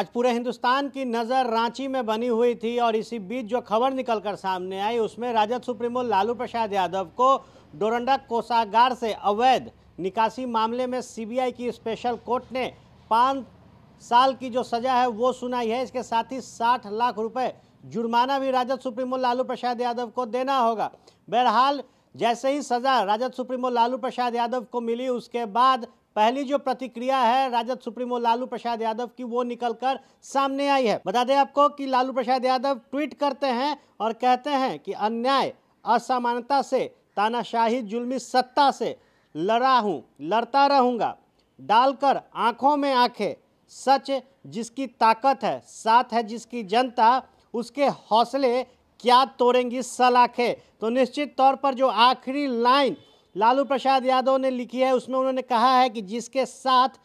आज पूरे हिंदुस्तान की नज़र रांची में बनी हुई थी और इसी बीच जो खबर निकलकर सामने आई उसमें राजद सुप्रीमो लालू प्रसाद यादव को डोरंडा कोषागार से अवैध निकासी मामले में सीबीआई की स्पेशल कोर्ट ने पाँच साल की जो सज़ा है वो सुनाई है इसके साथ ही साठ लाख रुपए जुर्माना भी राजद सुप्रीमो लालू प्रसाद यादव को देना होगा बहरहाल जैसे ही सज़ा राजद सुप्रीमो लालू प्रसाद यादव को मिली उसके बाद पहली जो प्रतिक्रिया है राजद सुप्रीमो लालू प्रसाद यादव की वो निकलकर सामने आई है बता दें आपको कि लालू प्रसाद यादव ट्वीट करते हैं और कहते हैं कि अन्याय असमानता से तानाशाही जुल्मी सत्ता से लड़ा हूँ लड़ता रहूँगा डालकर आँखों में आँखें सच जिसकी ताकत है साथ है जिसकी जनता उसके हौसले क्या तोड़ेंगी सलाखें तो निश्चित तौर पर जो आखिरी लाइन लालू प्रसाद यादव ने लिखी है उसमें उन्होंने कहा है कि जिसके साथ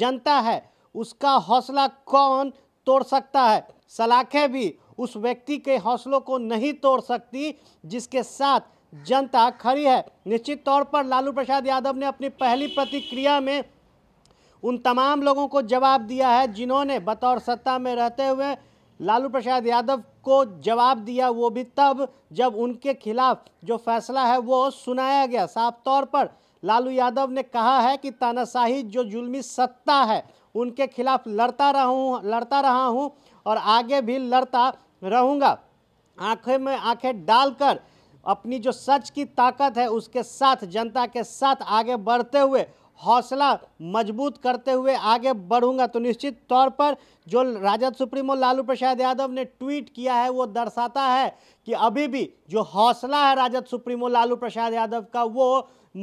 जनता है उसका हौसला कौन तोड़ सकता है सलाखें भी उस व्यक्ति के हौसलों को नहीं तोड़ सकती जिसके साथ जनता खड़ी है निश्चित तौर पर लालू प्रसाद यादव ने अपनी पहली प्रतिक्रिया में उन तमाम लोगों को जवाब दिया है जिन्होंने बतौर सत्ता में रहते हुए लालू प्रसाद यादव को जवाब दिया वो भी तब जब उनके खिलाफ जो फैसला है वो सुनाया गया साफ तौर पर लालू यादव ने कहा है कि तानाशाही जो ज़ुलमी सत्ता है उनके खिलाफ लड़ता रहूँ लड़ता रहा हूँ और आगे भी लड़ता रहूँगा आंखें में आंखें डालकर अपनी जो सच की ताकत है उसके साथ जनता के साथ आगे बढ़ते हुए हौसला मजबूत करते हुए आगे बढ़ूंगा तो निश्चित तौर पर जो राजद सुप्रीमो लालू प्रसाद यादव ने ट्वीट किया है वो दर्शाता है कि अभी भी जो हौसला है राजद सुप्रीमो लालू प्रसाद यादव का वो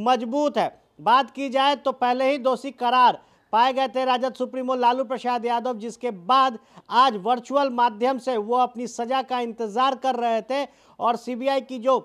मजबूत है बात की जाए तो पहले ही दोषी करार पाए गए थे राजद सुप्रीमो लालू प्रसाद यादव जिसके बाद आज वर्चुअल माध्यम से वो अपनी सज़ा का इंतज़ार कर रहे थे और सीबीआई की जो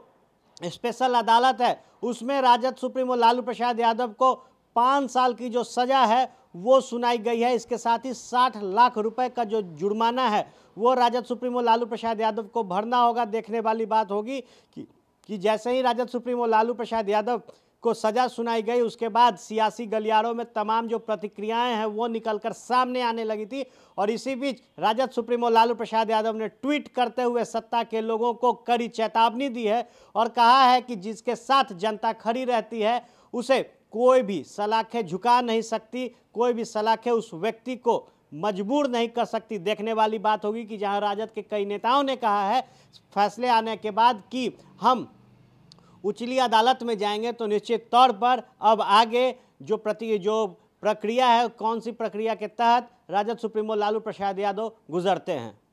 स्पेशल अदालत है उसमें राजद सुप्रीमो लालू प्रसाद यादव को पाँच साल की जो सज़ा है वो सुनाई गई है इसके साथ ही साठ लाख रुपए का जो जुर्माना है वो राजद सुप्रीमो लालू प्रसाद यादव को भरना होगा देखने वाली बात होगी कि, कि जैसे ही राजद सुप्रीमो लालू प्रसाद यादव को सज़ा सुनाई गई उसके बाद सियासी गलियारों में तमाम जो प्रतिक्रियाएं हैं वो निकलकर सामने आने लगी थी और इसी बीच राजद सुप्रीमो लालू प्रसाद यादव ने ट्वीट करते हुए सत्ता के लोगों को कड़ी चेतावनी दी है और कहा है कि जिसके साथ जनता खड़ी रहती है उसे कोई भी सलाखें झुका नहीं सकती कोई भी सलाखें उस व्यक्ति को मजबूर नहीं कर सकती देखने वाली बात होगी कि जहां राजद के कई नेताओं ने कहा है फैसले आने के बाद कि हम उचली अदालत में जाएंगे तो निश्चित तौर पर अब आगे जो प्रति जो प्रक्रिया है कौन सी प्रक्रिया के तहत राजद सुप्रीमो लालू प्रसाद यादव गुजरते हैं